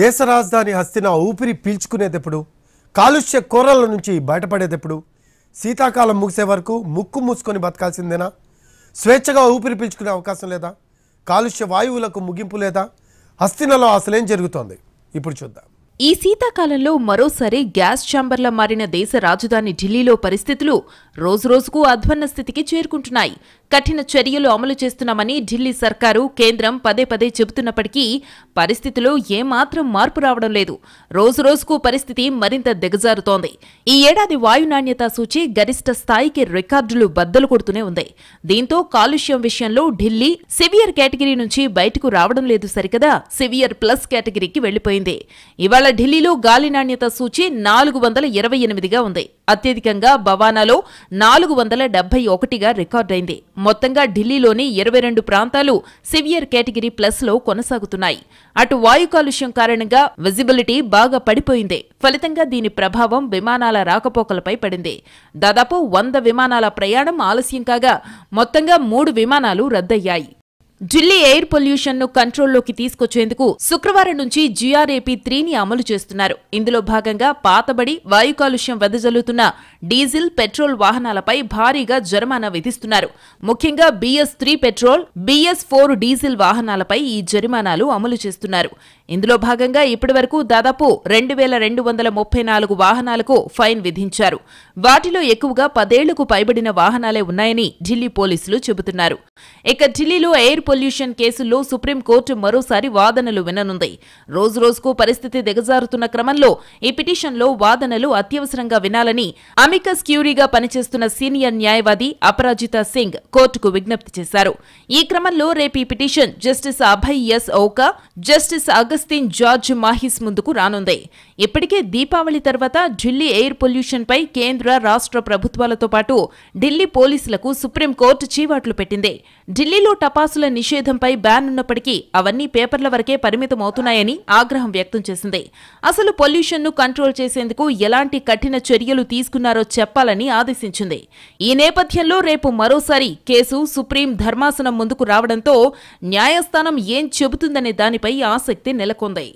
దేశ రాజధాని హస్తిన ఊపిరి పీల్చుకునేటప్పుడు కాలుష్య కూరల నుంచి బయటపడేటప్పుడు శీతాకాలం ముగిసే వరకు ముక్కు మూసుకొని బతకాల్సిందేనా స్వేచ్ఛగా ఊపిరి పీల్చుకునే అవకాశం లేదా కాలుష్య వాయువులకు ముగింపు లేదా హస్తినలో అసలేం జరుగుతోంది ఇప్పుడు చూద్దాం ఈ శీతాకాలంలో మరోసారి గ్యాస్ ఛాంబర్ల మారిన దేశ రాజధాని ఢిల్లీలో పరిస్థితులు రోజురోజుకు అధ్వన్న స్థితికి చేరుకుంటున్నాయి కఠిన చర్యలు అమలు చేస్తున్నామని ఢిల్లీ సర్కారు కేంద్రం పదే పదే చెబుతున్నప్పటికీ పరిస్థితిలో ఏమాత్రం మార్పు రావడం లేదు రోజురోజుకు పరిస్థితి మరింత దిగజారుతోంది ఈ ఏడాది వాయు నాణ్యత సూచి గరిష్ట స్థాయికి రికార్డులు బద్దలు కొడుతూనే ఉంది దీంతో కాలుష్యం విషయంలో ఢిల్లీ సివియర్ కేటగిరీ నుంచి బయటకు రావడం లేదు సరికదా సివియర్ ప్లస్ కేటగిరీకి వెళ్లిపోయింది ఇవాళ ఇవాళ ఢిల్లీలో గాలి నాణ్యత సూచి నాలుగు వందల ఇరవై ఎనిమిదిగా ఉంది అత్యధికంగా భవానాలో నాలుగు వందల డెబ్బై ఒకటిగా రికార్డైంది మొత్తంగా ఢిల్లీలోని ఇరవై రెండు ప్రాంతాలు సివియర్ కేటగిరీ ప్లస్లో కొనసాగుతున్నాయి అటు వాయు కాలుష్యం కారణంగా విజిబిలిటీ బాగా పడిపోయింది ఫలితంగా దీని ప్రభావం విమానాల రాకపోకలపై పడింది దాదాపు వంద విమానాల ప్రయాణం ఆలస్యం కాగా మొత్తంగా మూడు విమానాలు రద్దయ్యాయి ఢిల్లీ ఎయిర్ పొల్యూషన్ ను కంట్రోల్లోకి తీసుకొచ్చేందుకు శుక్రవారం నుంచి జీఆర్ఏపీ త్రీని అమలు చేస్తున్నారు ఇందులో భాగంగా పాతబడి వాయు కాలుష్యం వెదజల్లుతున్న డీజిల్ పెట్రోల్ వాహనాలపై భారీగా జరిమానా విధిస్తున్నారు ముఖ్యంగా BS three petrol BS four diesel వాహనాలపై ఈ జరిమానాలు అమలు చేస్తున్నారు ఇందులో భాగంగా ఇప్పటివరకు దాదాపు రెండు వేల రెండు వందల ముప్పై నాలుగు వాహనాలకు ఫైన్ విధించారు వాటిలో ఎక్కువగా పదేళ్లకు పైబడిన వాహనాలే ఉన్నాయని ఢిల్లీ పోలీసులు చెబుతున్నారు ఇక ఢిల్లీలో ఎయిర్ పొల్యూషన్ కేసుల్లో సుప్రీంకోర్టు మరోసారి వాదనలు విననుంది రోజురోజుకు పరిస్థితి దిగజారుతున్న క్రమంలో ఈ పిటిషన్లో వాదనలు అత్యవసరంగా వినాలని అమికస్ క్యూరీగా పనిచేస్తున్న సీనియర్ న్యాయవాది అపరాజిత సింగ్ కోర్టుకు విజ్ఞప్తి చేశారు ఈ క్రమంలో రేపు ఈ petition justice Abhay S Oka justice Augustine George Masih ముందుకు రానుంది ఇప్పటికే దీపావళి తర్వాత ఢిల్లీ ఎయిర్ పొల్యూషన్పై కేంద్ర రాష్ట్ర ప్రభుత్వాలతో పాటు ఢిల్లీ పోలీసులకు సుప్రీంకోర్టు చీవాట్లు పెట్టింది ఢిల్లీలో టపాసుల నిషేధంపై బ్యాన్ ఉన్నప్పటికీ అవన్నీ పేపర్ల వరకే పరిమితమవుతున్నాయని ఆగ్రహం వ్యక్తం చేసింది అసలు పొల్యూషన్ను కంట్రోల్ చేసేందుకు ఎలాంటి కఠిన చర్యలు తీసుకున్నారో చెప్పాలని ఆదేశించింది ఈ నేపథ్యంలో రేపు మరోసారి కేసు సుప్రీం ధర్మాసనం ముందుకు రావడంతో న్యాయస్థానం ఏం చెబుతుందనే దానిపై ఆసక్తి నెలకొంది